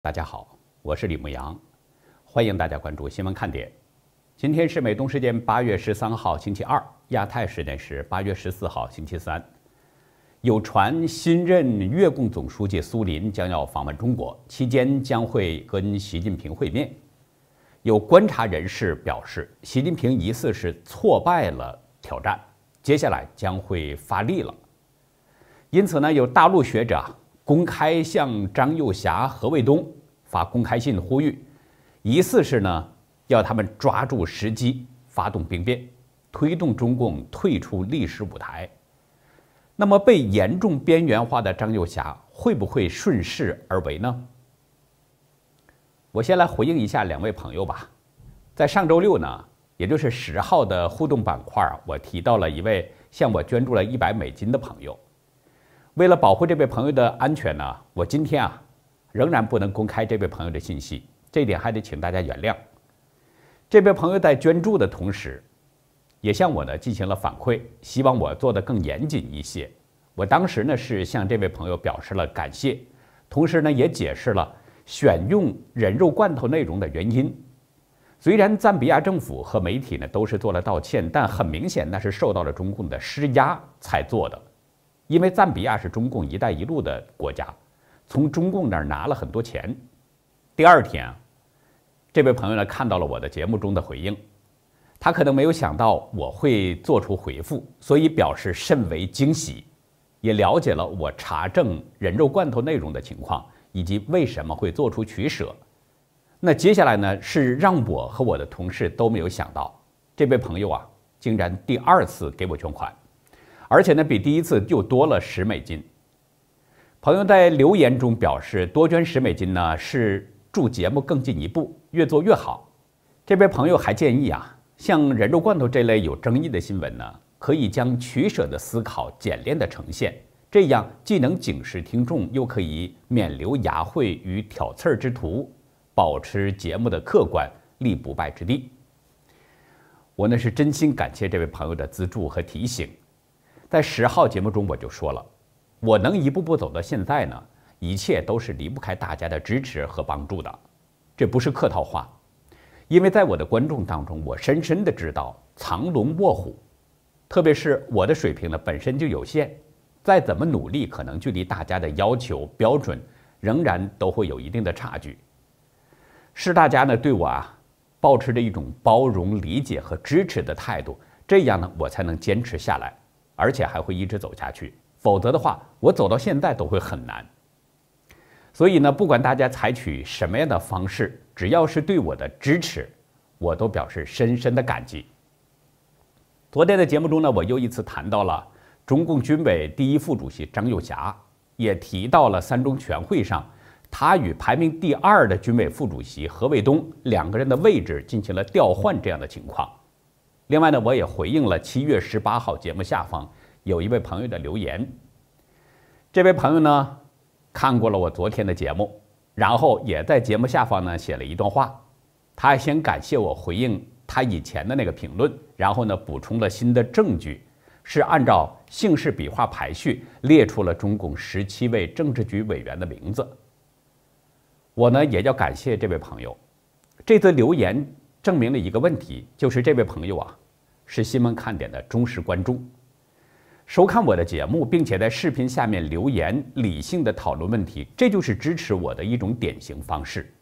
大家好，我是李牧阳，欢迎大家关注新闻看点。今天是美东时间八月十三号星期二，亚太时间是八月十四号星期三。有传新任越共总书记苏林将要访问中国，期间将会跟习近平会面。有观察人士表示，习近平疑似是挫败了挑战，接下来将会发力了。因此呢，有大陆学者公开向张幼霞、何卫东。发公开信呼吁，疑似是呢要他们抓住时机发动兵变，推动中共退出历史舞台。那么被严重边缘化的张幼霞会不会顺势而为呢？我先来回应一下两位朋友吧。在上周六呢，也就是十号的互动板块，我提到了一位向我捐助了一百美金的朋友。为了保护这位朋友的安全呢，我今天啊。仍然不能公开这位朋友的信息，这一点还得请大家原谅。这位朋友在捐助的同时，也向我呢进行了反馈，希望我做得更严谨一些。我当时呢是向这位朋友表示了感谢，同时呢也解释了选用人肉罐头内容的原因。虽然赞比亚政府和媒体呢都是做了道歉，但很明显那是受到了中共的施压才做的，因为赞比亚是中共“一带一路”的国家。从中共那儿拿了很多钱，第二天这位朋友呢看到了我的节目中的回应，他可能没有想到我会做出回复，所以表示甚为惊喜，也了解了我查证“人肉罐头”内容的情况以及为什么会做出取舍。那接下来呢，是让我和我的同事都没有想到，这位朋友啊，竟然第二次给我捐款，而且呢，比第一次又多了十美金。朋友在留言中表示：“多捐十美金呢，是助节目更进一步，越做越好。”这边朋友还建议啊，像人肉罐头这类有争议的新闻呢，可以将取舍的思考简练的呈现，这样既能警示听众，又可以免留牙慧与挑刺儿之徒，保持节目的客观，立不败之地。我呢是真心感谢这位朋友的资助和提醒，在十号节目中我就说了。我能一步步走到现在呢，一切都是离不开大家的支持和帮助的，这不是客套话。因为在我的观众当中，我深深的知道藏龙卧虎，特别是我的水平呢本身就有限，再怎么努力，可能距离大家的要求标准仍然都会有一定的差距。是大家呢对我啊，保持着一种包容、理解和支持的态度，这样呢我才能坚持下来，而且还会一直走下去。否则的话，我走到现在都会很难。所以呢，不管大家采取什么样的方式，只要是对我的支持，我都表示深深的感激。昨天的节目中呢，我又一次谈到了中共军委第一副主席张幼侠，也提到了三中全会上他与排名第二的军委副主席何卫东两个人的位置进行了调换这样的情况。另外呢，我也回应了七月十八号节目下方。有一位朋友的留言，这位朋友呢，看过了我昨天的节目，然后也在节目下方呢写了一段话。他先感谢我回应他以前的那个评论，然后呢补充了新的证据，是按照姓氏笔画排序列出了中共十七位政治局委员的名字。我呢也要感谢这位朋友，这则留言证明了一个问题，就是这位朋友啊是新闻看点的忠实观众。收看我的节目，并且在视频下面留言，理性的讨论问题，这就是支持我的一种典型方式。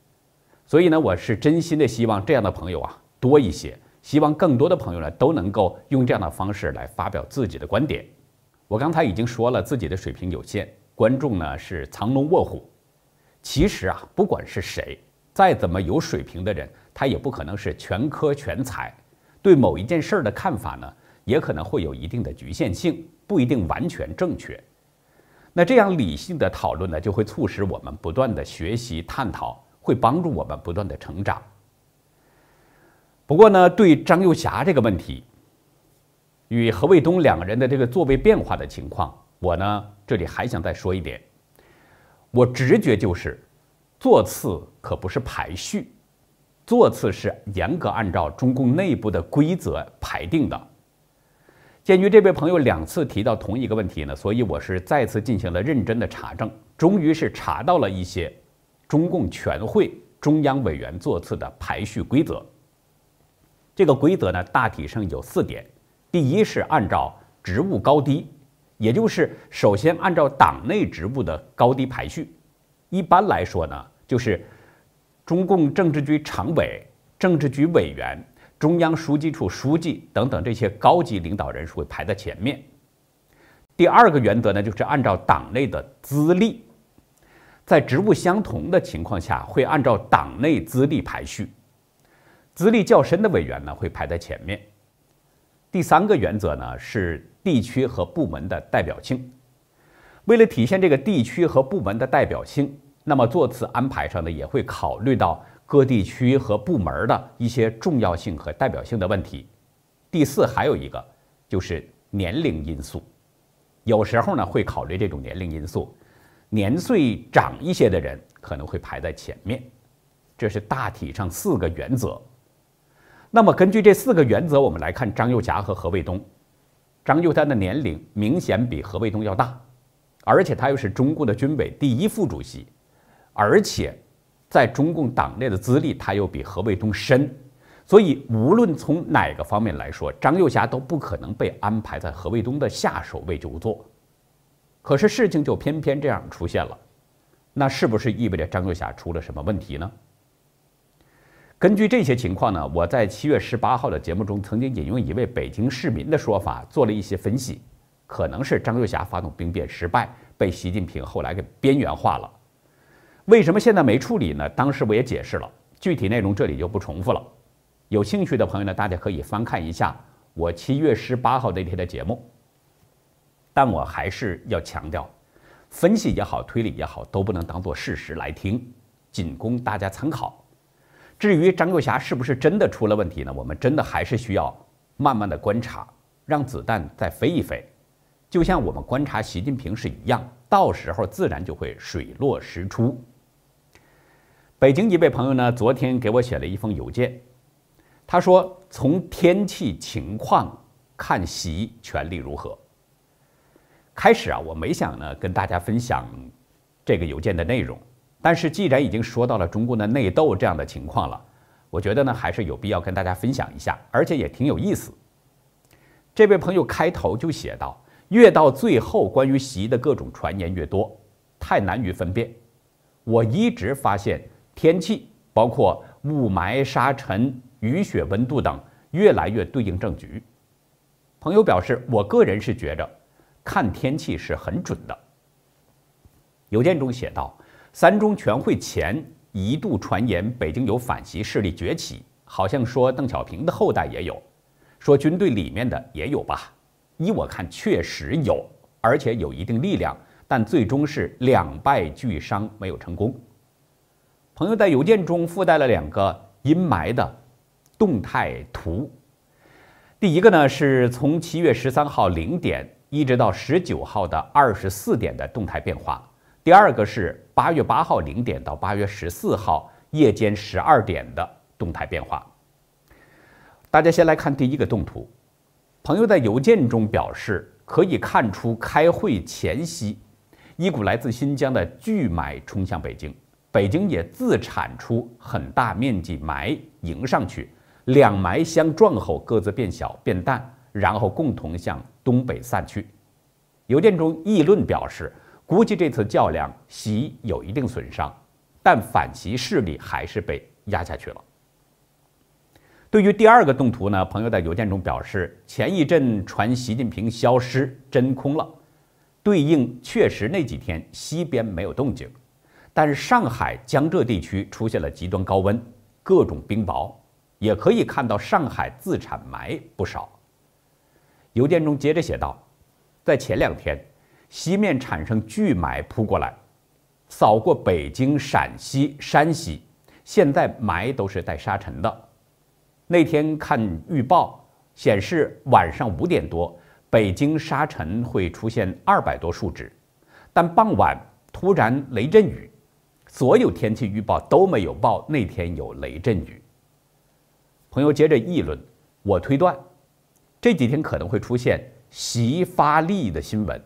所以呢，我是真心的希望这样的朋友啊多一些，希望更多的朋友呢都能够用这样的方式来发表自己的观点。我刚才已经说了，自己的水平有限，观众呢是藏龙卧虎。其实啊，不管是谁，再怎么有水平的人，他也不可能是全科全才，对某一件事儿的看法呢，也可能会有一定的局限性。不一定完全正确。那这样理性的讨论呢，就会促使我们不断的学习探讨，会帮助我们不断的成长。不过呢，对张幼霞这个问题，与何卫东两个人的这个座位变化的情况，我呢这里还想再说一点。我直觉就是，座次可不是排序，座次是严格按照中共内部的规则排定的。鉴于这位朋友两次提到同一个问题呢，所以我是再次进行了认真的查证，终于是查到了一些中共全会中央委员座次的排序规则。这个规则呢，大体上有四点：第一是按照职务高低，也就是首先按照党内职务的高低排序。一般来说呢，就是中共政治局常委、政治局委员。中央书记处书记等等这些高级领导人数会排在前面。第二个原则呢，就是按照党内的资历，在职务相同的情况下，会按照党内资历排序，资历较深的委员呢会排在前面。第三个原则呢是地区和部门的代表性。为了体现这个地区和部门的代表性，那么座次安排上呢也会考虑到。各地区和部门的一些重要性和代表性的问题。第四，还有一个就是年龄因素，有时候呢会考虑这种年龄因素，年岁长一些的人可能会排在前面。这是大体上四个原则。那么根据这四个原则，我们来看张幼霞和何卫东。张幼丹的年龄明显比何卫东要大，而且他又是中共的军委第一副主席，而且。在中共党内的资历，他又比何卫东深，所以无论从哪个方面来说，张幼霞都不可能被安排在何卫东的下手位就坐。可是事情就偏偏这样出现了，那是不是意味着张幼霞出了什么问题呢？根据这些情况呢，我在七月十八号的节目中曾经引用一位北京市民的说法做了一些分析，可能是张幼霞发动兵变失败，被习近平后来给边缘化了。为什么现在没处理呢？当时我也解释了？具体内容这里就不重复了。有兴趣的朋友呢，大家可以翻看一下我七月十八号那天的节目。但我还是要强调，分析也好，推理也好，都不能当做事实来听，仅供大家参考。至于张幼霞是不是真的出了问题呢？我们真的还是需要慢慢的观察，让子弹再飞一飞。就像我们观察习近平是一样，到时候自然就会水落石出。北京一位朋友呢，昨天给我写了一封邮件。他说：“从天气情况看，习权力如何？”开始啊，我没想呢跟大家分享这个邮件的内容。但是既然已经说到了中国的内斗这样的情况了，我觉得呢还是有必要跟大家分享一下，而且也挺有意思。这位朋友开头就写到：“越到最后，关于习的各种传言越多，太难于分辨。”我一直发现。天气包括雾霾、沙尘、雨雪、温度等，越来越对应政局。朋友表示，我个人是觉着看天气是很准的。邮件中写道：“三中全会前一度传言北京有反习势力崛起，好像说邓小平的后代也有，说军队里面的也有吧？依我看，确实有，而且有一定力量，但最终是两败俱伤，没有成功。”朋友在邮件中附带了两个阴霾的动态图。第一个呢是从七月十三号零点一直到十九号的二十四点的动态变化；第二个是八月八号零点到八月十四号夜间十二点的动态变化。大家先来看第一个动图。朋友在邮件中表示，可以看出开会前夕，一股来自新疆的巨霾冲向北京。北京也自产出很大面积霾迎上去，两霾相撞后各自变小变淡，然后共同向东北散去。邮件中议论表示，估计这次较量袭有一定损伤，但反袭势力还是被压下去了。对于第二个动图呢，朋友在邮件中表示，前一阵传习近平消失真空了，对应确实那几天西边没有动静。但是上海、江浙地区出现了极端高温，各种冰雹，也可以看到上海自产霾不少。邮件中接着写道：“在前两天，西面产生巨霾扑过来，扫过北京、陕西、山西。现在霾都是带沙尘的。那天看预报显示，晚上五点多北京沙尘会出现二百多数值，但傍晚突然雷阵雨。”所有天气预报都没有报那天有雷阵雨。朋友接着议论，我推断，这几天可能会出现习发力的新闻。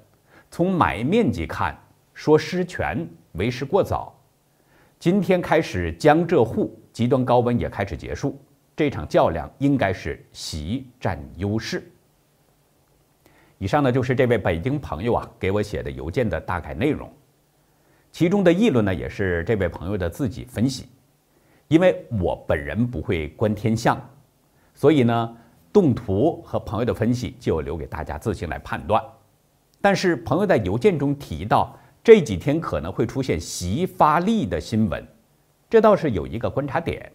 从买面积看，说失权为时过早。今天开始，江浙沪极端高温也开始结束，这场较量应该是习占优势。以上呢，就是这位北京朋友啊给我写的邮件的大概内容。其中的议论呢，也是这位朋友的自己分析，因为我本人不会观天象，所以呢，动图和朋友的分析就留给大家自行来判断。但是朋友在邮件中提到，这几天可能会出现习发力的新闻，这倒是有一个观察点。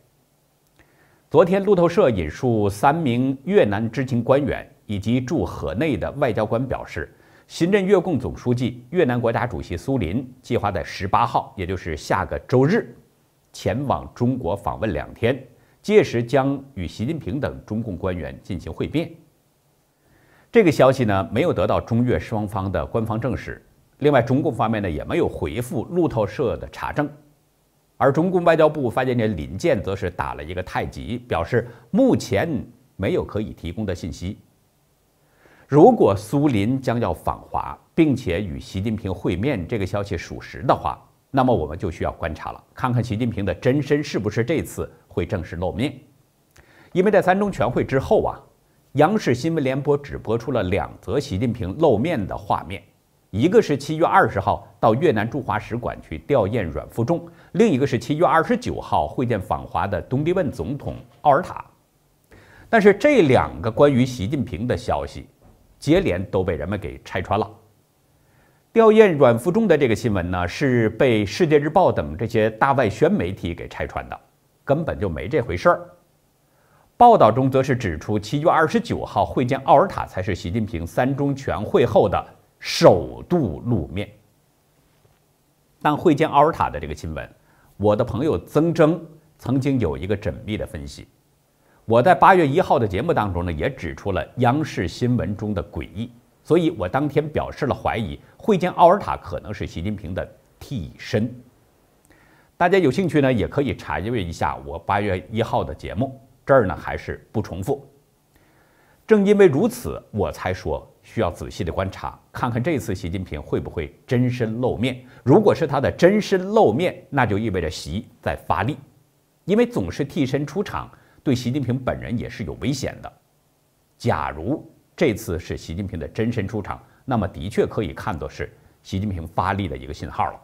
昨天路透社引述三名越南知情官员以及驻河内的外交官表示。新任越共总书记、越南国家主席苏林计划在十八号，也就是下个周日，前往中国访问两天，届时将与习近平等中共官员进行会面。这个消息呢，没有得到中越双方的官方证实。另外，中共方面呢，也没有回复路透社的查证。而中共外交部发言人林健则是打了一个太极，表示目前没有可以提供的信息。如果苏林将要访华，并且与习近平会面，这个消息属实的话，那么我们就需要观察了，看看习近平的真身是不是这次会正式露面。因为在三中全会之后啊，央视新闻联播只播出了两则习近平露面的画面，一个是七月二十号到越南驻华使馆去吊唁阮富仲，另一个是七月二十九号会见访华的东帝汶总统奥尔塔。但是这两个关于习近平的消息。接连都被人们给拆穿了。吊唁阮富仲的这个新闻呢，是被《世界日报》等这些大外宣媒体给拆穿的，根本就没这回事儿。报道中则是指出，七月二十九号会见奥尔塔才是习近平三中全会后的首度露面。但会见奥尔塔的这个新闻，我的朋友曾征曾经有一个缜密的分析。我在八月一号的节目当中呢，也指出了央视新闻中的诡异，所以我当天表示了怀疑，会见奥尔塔可能是习近平的替身。大家有兴趣呢，也可以查阅一下我八月一号的节目，这儿呢还是不重复。正因为如此，我才说需要仔细的观察，看看这次习近平会不会真身露面。如果是他的真身露面，那就意味着习在发力，因为总是替身出场。对习近平本人也是有危险的。假如这次是习近平的真身出场，那么的确可以看作是习近平发力的一个信号了。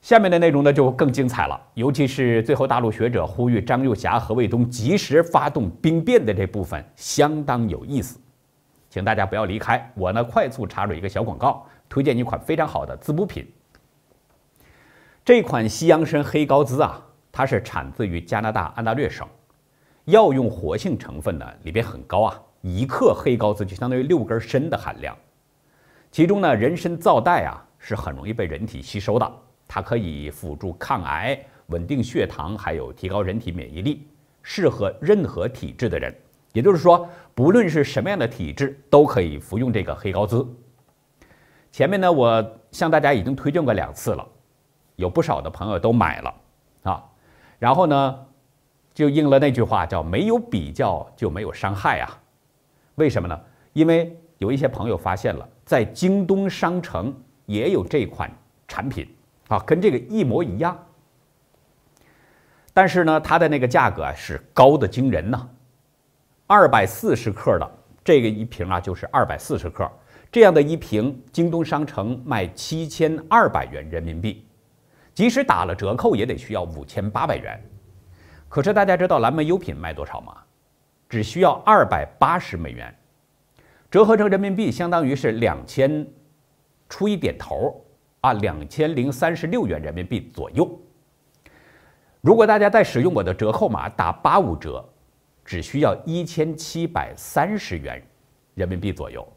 下面的内容呢就更精彩了，尤其是最后大陆学者呼吁张幼霞、何卫东及时发动兵变的这部分，相当有意思。请大家不要离开，我呢快速插入一个小广告，推荐一款非常好的滋补品——这款西洋参黑高滋啊，它是产自于加拿大安大略省。药用活性成分呢，里边很高啊，一克黑高滋就相当于六根参的含量。其中呢，人参皂苷啊是很容易被人体吸收的，它可以辅助抗癌、稳定血糖，还有提高人体免疫力，适合任何体质的人。也就是说，不论是什么样的体质，都可以服用这个黑高滋。前面呢，我向大家已经推荐过两次了，有不少的朋友都买了啊，然后呢？就应了那句话，叫“没有比较就没有伤害”啊，为什么呢？因为有一些朋友发现了，在京东商城也有这款产品啊，跟这个一模一样，但是呢，它的那个价格是高的惊人呢，二百四十克的这个一瓶啊就是二百四十克，这样的一瓶京东商城卖七千二百元人民币，即使打了折扣也得需要五千八百元。可是大家知道蓝莓优品卖多少吗？只需要二百八十美元，折合成人民币相当于是两千出一点头儿啊，两千零三十六元人民币左右。如果大家在使用我的折扣码打八五折，只需要一千七百三十元人民币左右，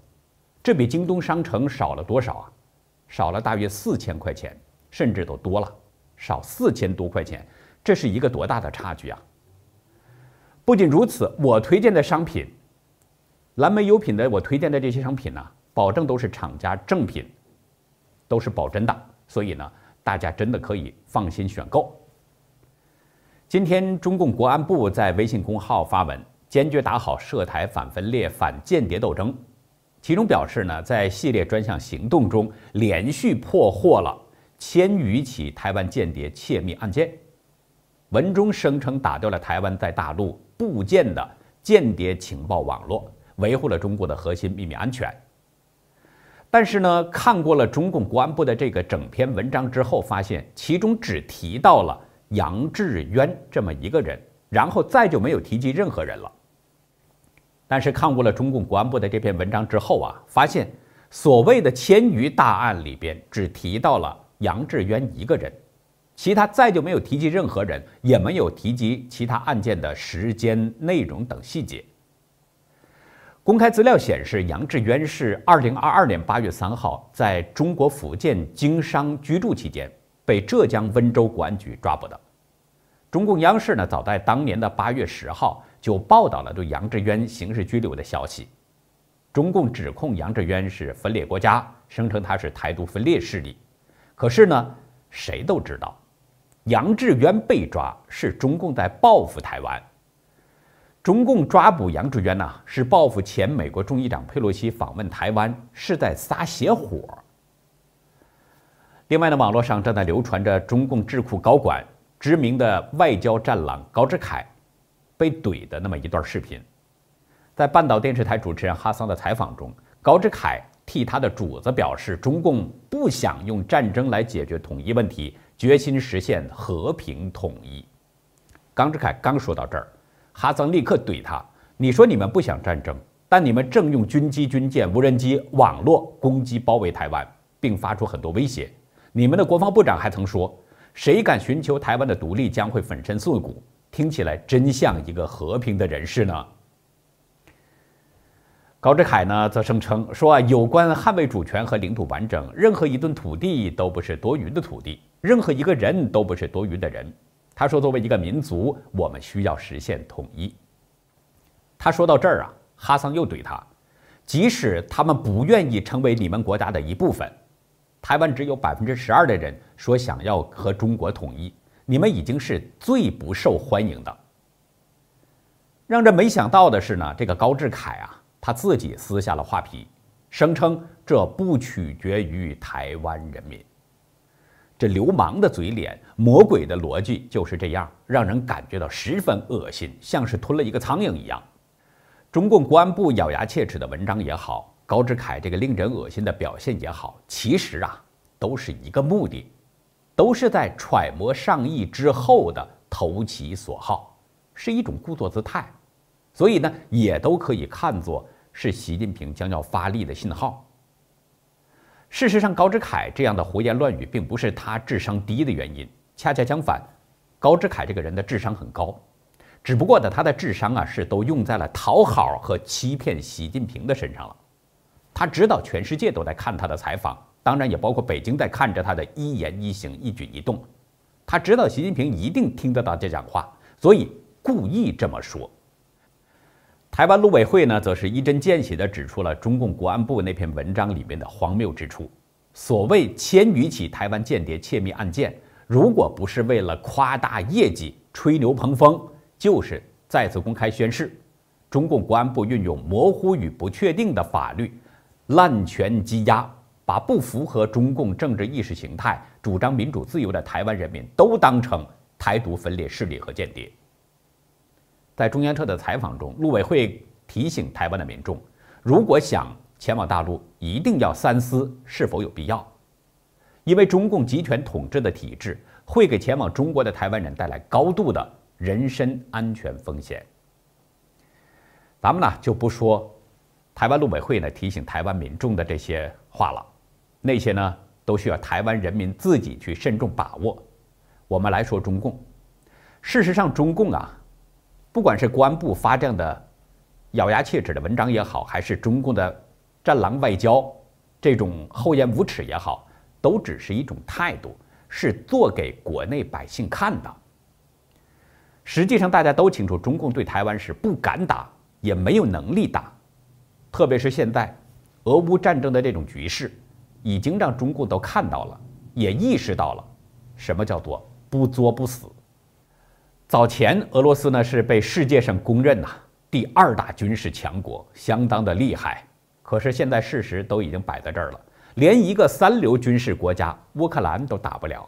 这比京东商城少了多少啊？少了大约四千块钱，甚至都多了，少四千多块钱。这是一个多大的差距啊！不仅如此，我推荐的商品，蓝莓优品的我推荐的这些商品呢，保证都是厂家正品，都是保真的，所以呢，大家真的可以放心选购。今天，中共国安部在微信公号发文，坚决打好涉台反分裂、反间谍斗争。其中表示呢，在系列专项行动中，连续破获了千余起台湾间谍窃密案件。文中声称打掉了台湾在大陆布建的间谍情报网络，维护了中国的核心秘密安全。但是呢，看过了中共国安部的这个整篇文章之后，发现其中只提到了杨志渊这么一个人，然后再就没有提及任何人了。但是看过了中共国安部的这篇文章之后啊，发现所谓的“千余大案”里边只提到了杨志渊一个人。其他再就没有提及任何人，也没有提及其他案件的时间、内容等细节。公开资料显示，杨志渊是二零二二年八月三号在中国福建经商居住期间被浙江温州公安局抓捕的。中共央视呢，早在当年的八月十号就报道了对杨志渊刑事拘留的消息。中共指控杨志渊是分裂国家，声称他是台独分裂势力。可是呢，谁都知道。杨志渊被抓是中共在报复台湾。中共抓捕杨志渊呢，是报复前美国众议长佩洛西访问台湾，是在撒邪火。另外呢，网络上正在流传着中共智库高管、知名的外交战狼高志凯被怼的那么一段视频。在半岛电视台主持人哈桑的采访中，高志凯替他的主子表示，中共不想用战争来解决统一问题。决心实现和平统一。高志凯刚说到这儿，哈桑立刻怼他：“你说你们不想战争，但你们正用军机、军舰、无人机、网络攻击包围台湾，并发出很多威胁。你们的国防部长还曾说，谁敢寻求台湾的独立，将会粉身碎骨。听起来真像一个和平的人士呢。”高志凯呢，则声称说：“啊，有关捍卫主权和领土完整，任何一寸土地都不是多余的土地。”任何一个人都不是多余的人。他说：“作为一个民族，我们需要实现统一。”他说到这儿啊，哈桑又怼他：“即使他们不愿意成为你们国家的一部分，台湾只有百分之十二的人说想要和中国统一，你们已经是最不受欢迎的。”让这没想到的是呢，这个高志凯啊，他自己撕下了画皮，声称这不取决于台湾人民。这流氓的嘴脸，魔鬼的逻辑就是这样，让人感觉到十分恶心，像是吞了一个苍蝇一样。中共公安部咬牙切齿的文章也好，高志凯这个令人恶心的表现也好，其实啊，都是一个目的，都是在揣摩上意之后的投其所好，是一种故作姿态。所以呢，也都可以看作是习近平将要发力的信号。事实上，高志凯这样的胡言乱语，并不是他智商低的原因。恰恰相反，高志凯这个人的智商很高，只不过呢，他的智商啊是都用在了讨好和欺骗习近平的身上了。他知道全世界都在看他的采访，当然也包括北京在看着他的一言一行一举一动。他知道习近平一定听得到这讲话，所以故意这么说。台湾陆委会呢，则是一针见血地指出了中共国安部那篇文章里面的荒谬之处。所谓千余起台湾间谍窃密案件，如果不是为了夸大业绩、吹牛捧风，就是再次公开宣誓。中共国安部运用模糊与不确定的法律，滥权积压，把不符合中共政治意识形态、主张民主自由的台湾人民都当成台独分裂势力和间谍。在中央社的采访中，陆委会提醒台湾的民众，如果想前往大陆，一定要三思是否有必要，因为中共集权统治的体制会给前往中国的台湾人带来高度的人身安全风险。咱们呢就不说台湾陆委会呢提醒台湾民众的这些话了，那些呢都需要台湾人民自己去慎重把握。我们来说中共，事实上，中共啊。不管是公安部发这样的咬牙切齿的文章也好，还是中共的“战狼外交”这种厚颜无耻也好，都只是一种态度，是做给国内百姓看的。实际上，大家都清楚，中共对台湾是不敢打，也没有能力打。特别是现在俄乌战争的这种局势，已经让中共都看到了，也意识到了什么叫做“不作不死”。早前，俄罗斯呢是被世界上公认呐第二大军事强国，相当的厉害。可是现在事实都已经摆在这儿了，连一个三流军事国家乌克兰都打不了。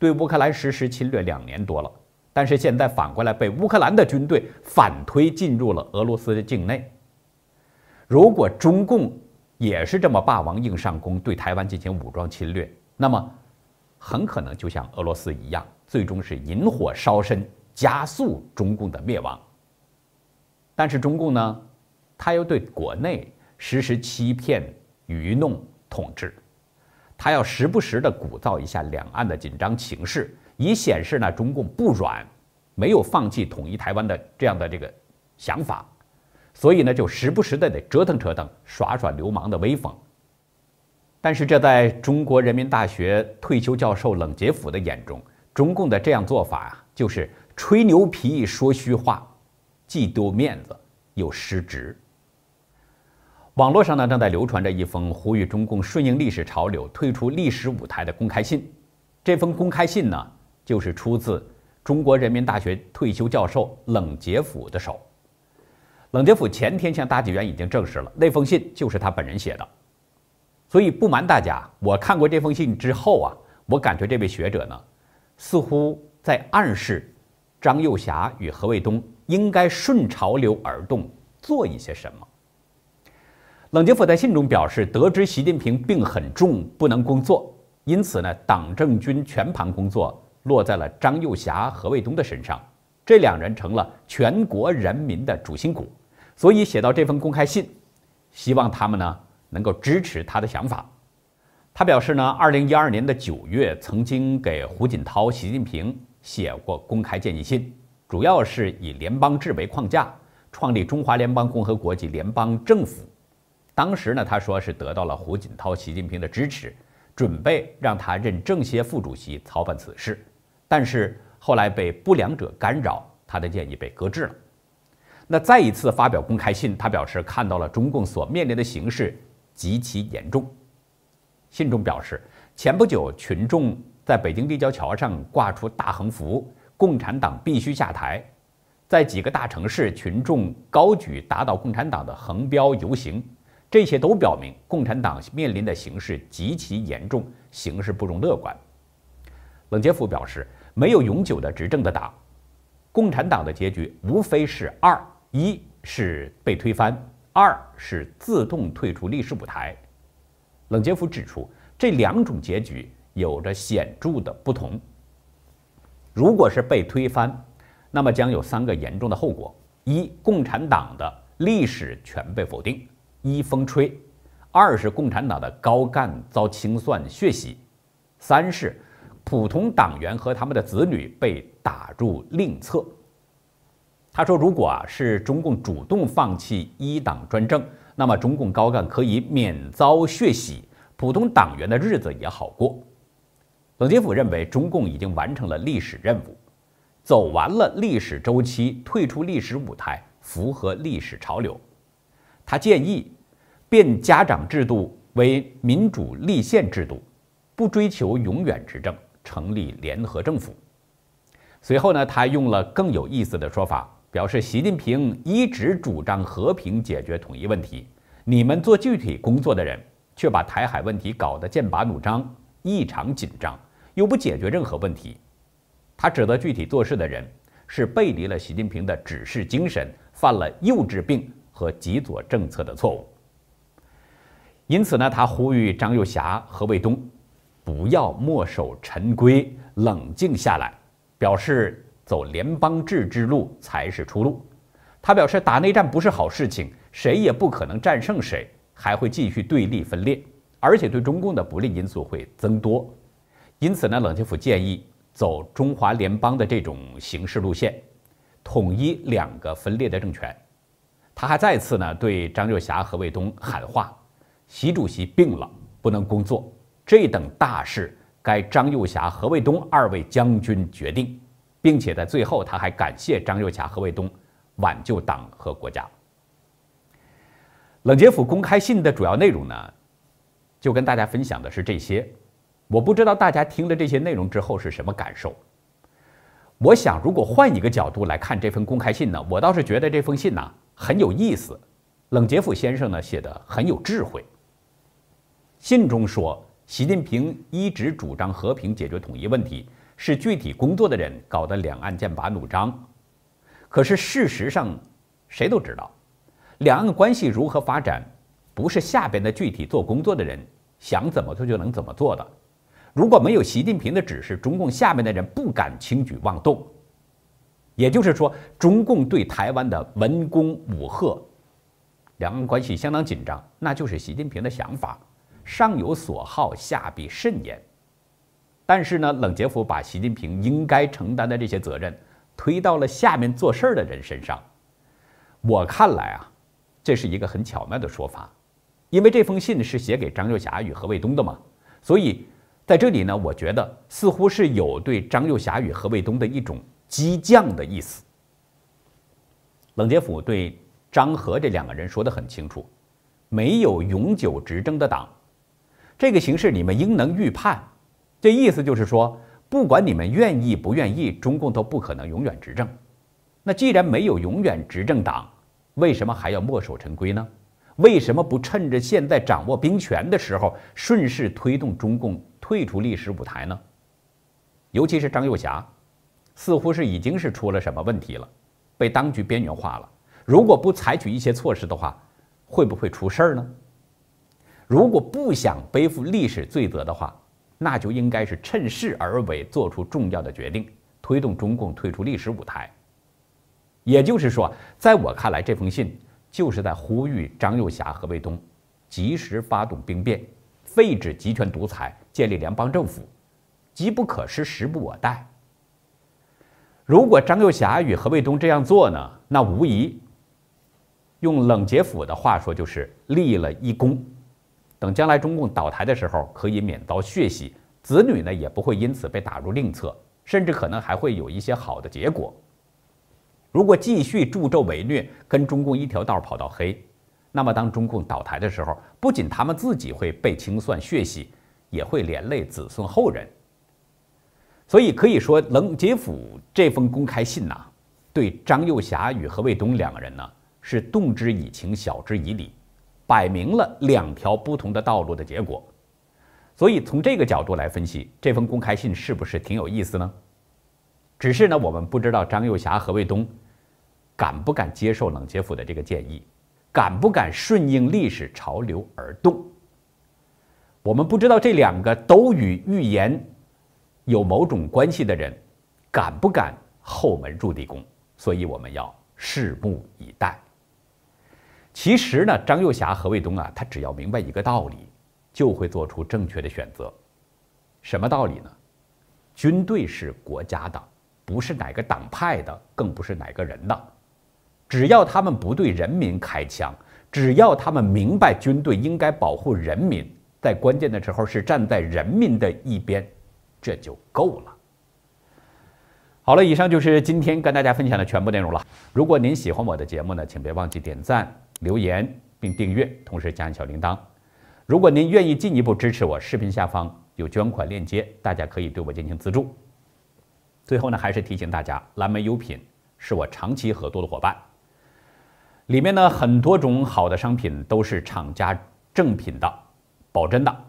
对乌克兰实施侵略两年多了，但是现在反过来被乌克兰的军队反推进入了俄罗斯的境内。如果中共也是这么霸王硬上弓，对台湾进行武装侵略，那么很可能就像俄罗斯一样。最终是引火烧身，加速中共的灭亡。但是中共呢，他要对国内实施欺骗、愚弄统治，他要时不时的鼓噪一下两岸的紧张情势，以显示呢中共不软，没有放弃统一台湾的这样的这个想法。所以呢，就时不时的得折腾折腾，耍耍流氓的威风。但是这在中国人民大学退休教授冷杰甫的眼中。中共的这样做法啊，就是吹牛皮、说虚话，既丢面子又失职。网络上呢，正在流传着一封呼吁中共顺应历史潮流、退出历史舞台的公开信。这封公开信呢，就是出自中国人民大学退休教授冷杰甫的手。冷杰甫前天向大纪元已经证实了，那封信就是他本人写的。所以不瞒大家，我看过这封信之后啊，我感觉这位学者呢。似乎在暗示，张幼霞与何卫东应该顺潮流而动，做一些什么。冷静甫在信中表示，得知习近平病很重，不能工作，因此呢，党政军全盘工作落在了张幼霞、何卫东的身上，这两人成了全国人民的主心骨，所以写到这封公开信，希望他们呢能够支持他的想法。他表示呢，二零一二年的九月曾经给胡锦涛、习近平写过公开建议信，主要是以联邦制为框架，创立中华联邦共和国及联邦政府。当时呢，他说是得到了胡锦涛、习近平的支持，准备让他任政协副主席操办此事。但是后来被不良者干扰，他的建议被搁置了。那再一次发表公开信，他表示看到了中共所面临的形势极其严重。信中表示，前不久群众在北京立交桥上挂出大横幅，“共产党必须下台”，在几个大城市群众高举“打倒共产党”的横标游行，这些都表明共产党面临的形势极其严重，形势不容乐观。冷杰夫表示，没有永久的执政的党，共产党的结局无非是二一是被推翻，二是自动退出历史舞台。冷杰夫指出，这两种结局有着显著的不同。如果是被推翻，那么将有三个严重的后果：一、共产党的历史全被否定；一风吹；二是共产党的高干遭清算血洗；三是普通党员和他们的子女被打入另册。他说，如果啊是中共主动放弃一党专政。那么，中共高干可以免遭血洗，普通党员的日子也好过。冷杰甫认为，中共已经完成了历史任务，走完了历史周期，退出历史舞台，符合历史潮流。他建议变家长制度为民主立宪制度，不追求永远执政，成立联合政府。随后呢，他用了更有意思的说法。表示习近平一直主张和平解决统一问题，你们做具体工作的人却把台海问题搞得剑拔弩张、异常紧张，又不解决任何问题。他指责具体做事的人是背离了习近平的指示精神，犯了幼稚病和极左政策的错误。因此呢，他呼吁张幼霞、何卫东不要墨守成规，冷静下来，表示。走联邦制之路才是出路，他表示打内战不是好事情，谁也不可能战胜谁，还会继续对立分裂，而且对中共的不利因素会增多。因此呢，冷清府建议走中华联邦的这种形式路线，统一两个分裂的政权。他还再次呢对张幼霞、何卫东喊话：，习主席病了，不能工作，这等大事该张幼霞、何卫东二位将军决定。并且在最后，他还感谢张又侠、何卫东，挽救党和国家。冷杰甫公开信的主要内容呢，就跟大家分享的是这些。我不知道大家听了这些内容之后是什么感受。我想，如果换一个角度来看这份公开信呢，我倒是觉得这封信呢很有意思。冷杰甫先生呢写的很有智慧。信中说，习近平一直主张和平解决统一问题。是具体工作的人搞得两岸剑拔弩张，可是事实上，谁都知道，两岸关系如何发展，不是下边的具体做工作的人想怎么做就能怎么做的。如果没有习近平的指示，中共下面的人不敢轻举妄动。也就是说，中共对台湾的文攻武赫，两岸关系相当紧张，那就是习近平的想法：上有所好，下必甚焉。但是呢，冷杰夫把习近平应该承担的这些责任推到了下面做事儿的人身上。我看来啊，这是一个很巧妙的说法，因为这封信是写给张幼霞与何卫东的嘛，所以在这里呢，我觉得似乎是有对张幼霞与何卫东的一种激将的意思。冷杰夫对张和这两个人说得很清楚：，没有永久执政的党，这个形势你们应能预判。这意思就是说，不管你们愿意不愿意，中共都不可能永远执政。那既然没有永远执政党，为什么还要墨守成规呢？为什么不趁着现在掌握兵权的时候，顺势推动中共退出历史舞台呢？尤其是张幼霞，似乎是已经是出了什么问题了，被当局边缘化了。如果不采取一些措施的话，会不会出事儿呢？如果不想背负历史罪责的话，那就应该是趁势而为，做出重要的决定，推动中共退出历史舞台。也就是说，在我看来，这封信就是在呼吁张幼霞、何卫东及时发动兵变，废止集权独裁，建立联邦政府。机不可失，时不我待。如果张幼霞与何卫东这样做呢？那无疑，用冷杰甫的话说，就是立了一功。等将来中共倒台的时候，可以免遭血洗，子女呢也不会因此被打入另册，甚至可能还会有一些好的结果。如果继续助纣为虐，跟中共一条道跑到黑，那么当中共倒台的时候，不仅他们自己会被清算血洗，也会连累子孙后人。所以可以说，冷杰甫这封公开信呐，对张幼霞与何卫东两个人呢，是动之以情，晓之以理。摆明了两条不同的道路的结果，所以从这个角度来分析，这封公开信是不是挺有意思呢？只是呢，我们不知道张幼霞、何卫东敢不敢接受冷杰府的这个建议，敢不敢顺应历史潮流而动。我们不知道这两个都与预言有某种关系的人，敢不敢后门入地宫，所以我们要拭目以待。其实呢，张幼霞、何卫东啊，他只要明白一个道理，就会做出正确的选择。什么道理呢？军队是国家的，不是哪个党派的，更不是哪个人的。只要他们不对人民开枪，只要他们明白军队应该保护人民，在关键的时候是站在人民的一边，这就够了。好了，以上就是今天跟大家分享的全部内容了。如果您喜欢我的节目呢，请别忘记点赞。留言并订阅，同时加小铃铛。如果您愿意进一步支持我，视频下方有捐款链接，大家可以对我进行资助。最后呢，还是提醒大家，蓝莓优品是我长期合作的伙伴，里面呢很多种好的商品都是厂家正品的，保真的，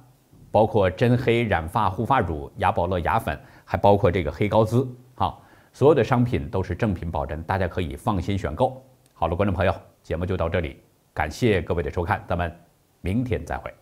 包括真黑染发护发乳、雅宝乐牙粉，还包括这个黑高滋，好，所有的商品都是正品保真，大家可以放心选购。好了，观众朋友。节目就到这里，感谢各位的收看，咱们明天再会。